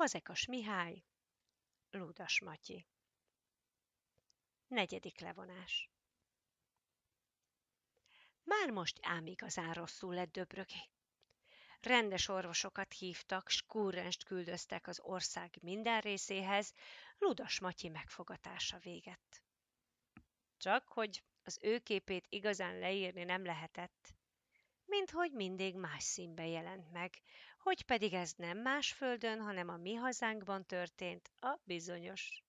Fazekas Mihály, Ludas Matyi. Negyedik levonás. Már most ám igazán rosszul lett Döbröki. Rendes orvosokat hívtak, skúrenst küldöztek az ország minden részéhez, Ludas Matyi megfogatása végett. Csak hogy az ő képét igazán leírni nem lehetett, mint hogy mindig más színbe jelent meg, hogy pedig ez nem más földön, hanem a mi hazánkban történt, a bizonyos.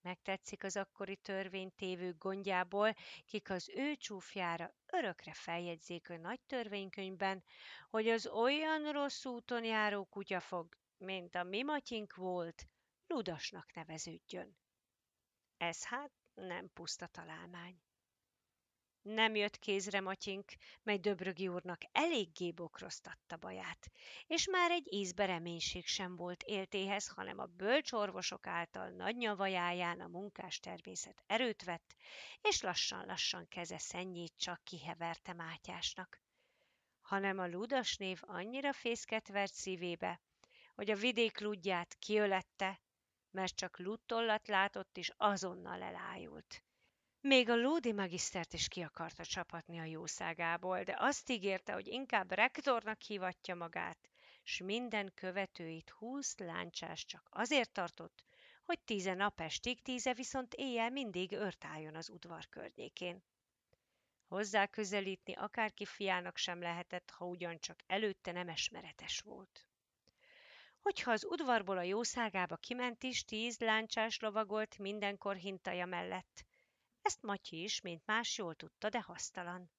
Megtetszik az akkori törvénytévő gondjából, kik az ő csúfjára örökre feljegyzik a nagy törvénykönyvben, hogy az olyan rossz úton járó kutyafog, mint a mi matyink volt, ludasnak neveződjön. Ez hát nem puszta találmány nem jött kézre Matyink, mely Döbrögi úrnak eléggé bokroztatta baját, és már egy ízbe reménység sem volt éltéhez, hanem a bölcsorvosok által nagy nyavajáján a munkás természet erőt vett, és lassan-lassan keze szennyét csak kiheverte Mátyásnak. Hanem a ludas név annyira fészket vert szívébe, hogy a vidék ludját kiölette, mert csak luttollat látott, és azonnal elájult. Még a Lódi magisztert is ki akarta csapatni a jószágából, de azt ígérte, hogy inkább rektornak hívatja magát, s minden követőit húsz láncsás csak azért tartott, hogy tíze estig, tíze viszont éjjel mindig örtáljon az udvar környékén. Hozzá közelítni akárki fiának sem lehetett, ha ugyancsak előtte nem esmeretes volt. Hogyha az udvarból a jószágába kiment is, tíz láncsás lovagolt mindenkor hintaja mellett – ezt Matyi is, mint más, jól tudta, de hasztalan.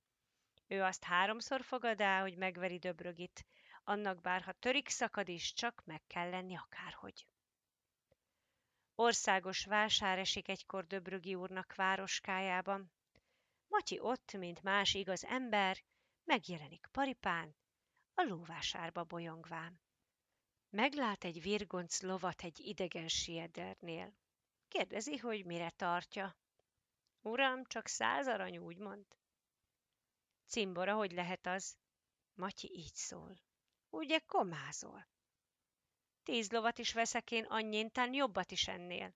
Ő azt háromszor fogadá, hogy megveri Döbrögit, annak bár ha törik szakad is, csak meg kell lenni akárhogy. Országos vásár esik egykor Döbrögi úrnak városkájában. Matyi ott, mint más igaz ember, megjelenik paripán, a lóvásárba bolyongván. Meglát egy virgonc lovat egy idegen siedernél. Kérdezi, hogy mire tartja. Uram, csak száz arany, úgymond. Cimbora, hogy lehet az? Matyi így szól. Ugye komázol? Tíz lovat is veszek én annyintán, jobbat is ennél.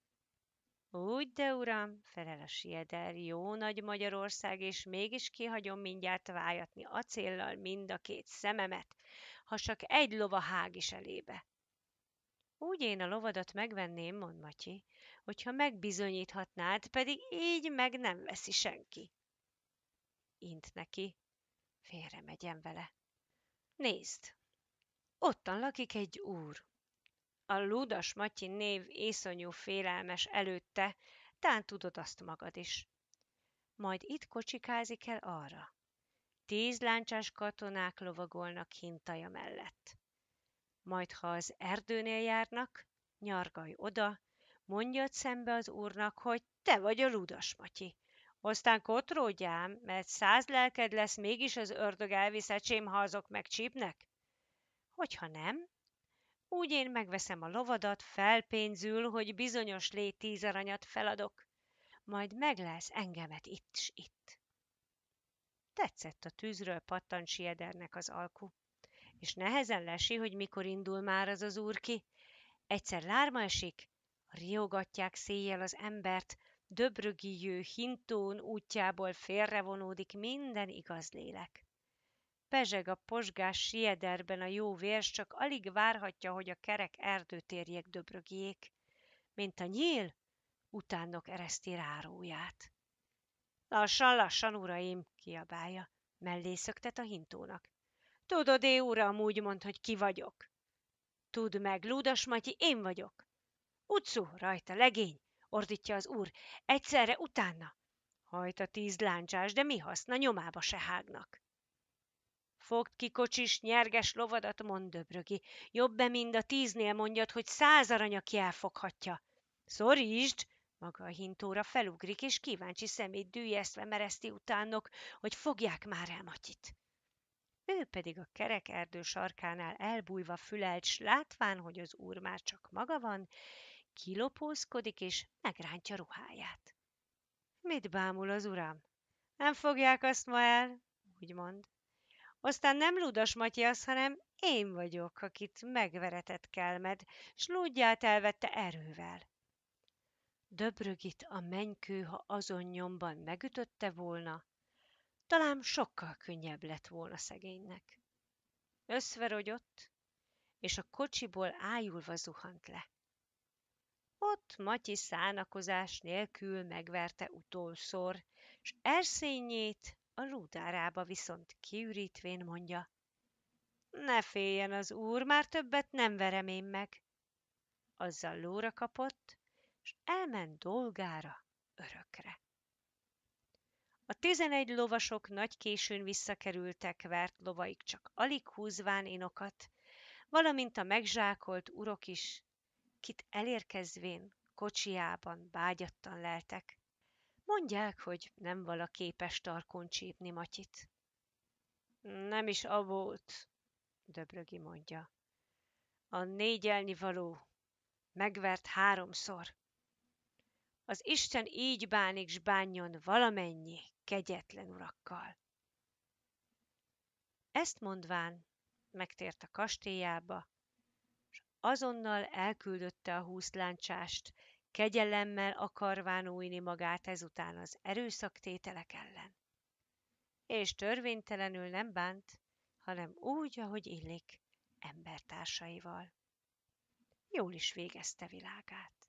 Úgy, de uram, felel a sieder, jó nagy Magyarország, és mégis kihagyom mindjárt vájatni acéllal mind a két szememet, ha csak egy lova hág is elébe. Úgy én a lovadat megvenném, mond Matyi, hogyha megbizonyíthatnád, pedig így meg nem veszi senki. Int neki, félre megyen vele. Nézd, ottan lakik egy úr. A ludas Matyi név észonyú félelmes előtte, tán tudod azt magad is. Majd itt kocsikázik el arra. Tíz láncsás katonák lovagolnak hintaja mellett majd ha az erdőnél járnak, nyargaj oda, mondjad szembe az úrnak, hogy te vagy a ludas, Matyi. Aztán kotródjám, mert száz lelked lesz, mégis az ördög elvisz ecsém, ha azok megcsípnek. Hogyha nem, úgy én megveszem a lovadat, felpénzül, hogy bizonyos lét tíz aranyat feladok. Majd meglesz engemet itt s itt. Tetszett a tűzről pattan siedernek az alku és nehezen lesi, hogy mikor indul már az az úr ki. Egyszer lárma esik, riogatják széjjel az embert, döbrögi jő hintón útjából félrevonódik minden igaz lélek. Pezseg a posgás siederben a jó vérs, csak alig várhatja, hogy a kerek erdőtérjek döbrögiék. Mint a nyíl, utánok ereszti ráróját. Lassan, lassan, uraim, kiabálja. Mellé szöktet a hintónak. Tudod, é uram, úgy mond, hogy ki vagyok. Tudd meg, Lúdas Matyi, én vagyok. Utcu, rajta legény, ordítja az úr, egyszerre utána. Hajt a tíz láncsás, de mi haszna, nyomába se hágnak. Fogd ki kocsis, nyerges lovadat, mond döbrögi. jobb be, mind a tíznél mondjad, hogy száz aranya ki elfoghatja. Szorítsd! Maga a hintóra felugrik, és kíváncsi szemét dűjeszve mereszti utánok, hogy fogják már el Matyit ő pedig a kerek erdő sarkánál elbújva fülelt, s látván, hogy az úr már csak maga van, kilopózkodik és megrántja ruháját. Mit bámul az uram? Nem fogják azt ma el, úgy mond. Aztán nem Ludas Matyasz, hanem én vagyok, akit megveretett kelmed, s lódját elvette erővel. Döbrögit a mennykő, ha azon nyomban megütötte volna, talán sokkal könnyebb lett volna szegénynek. Összverogyott, és a kocsiból ájulva zuhant le. Ott Matyi szánakozás nélkül megverte utolszor, s erszényét a lúdárába viszont kiürítvén mondja, ne féljen az úr, már többet nem verem én meg. Azzal lóra kapott, s elment dolgára örökre. A tizenegy lovasok nagy későn visszakerültek vert lovaik, csak alig húzván inokat, valamint a megzsákolt urok is, kit elérkezvén kocsiában bágyattan leltek. Mondják, hogy nem vala képes tarkon csípni Matyit. Nem is volt, döbrögi mondja. A négyelni való megvert háromszor. Az Isten így bánik s bánjon valamennyi kegyetlen urakkal. Ezt mondván megtért a kastélyába, és azonnal elküldötte a húsz láncsást, kegyelemmel akarván újni magát ezután az erőszaktételek ellen. És törvénytelenül nem bánt, hanem úgy, ahogy illik, embertársaival. Jól is végezte világát.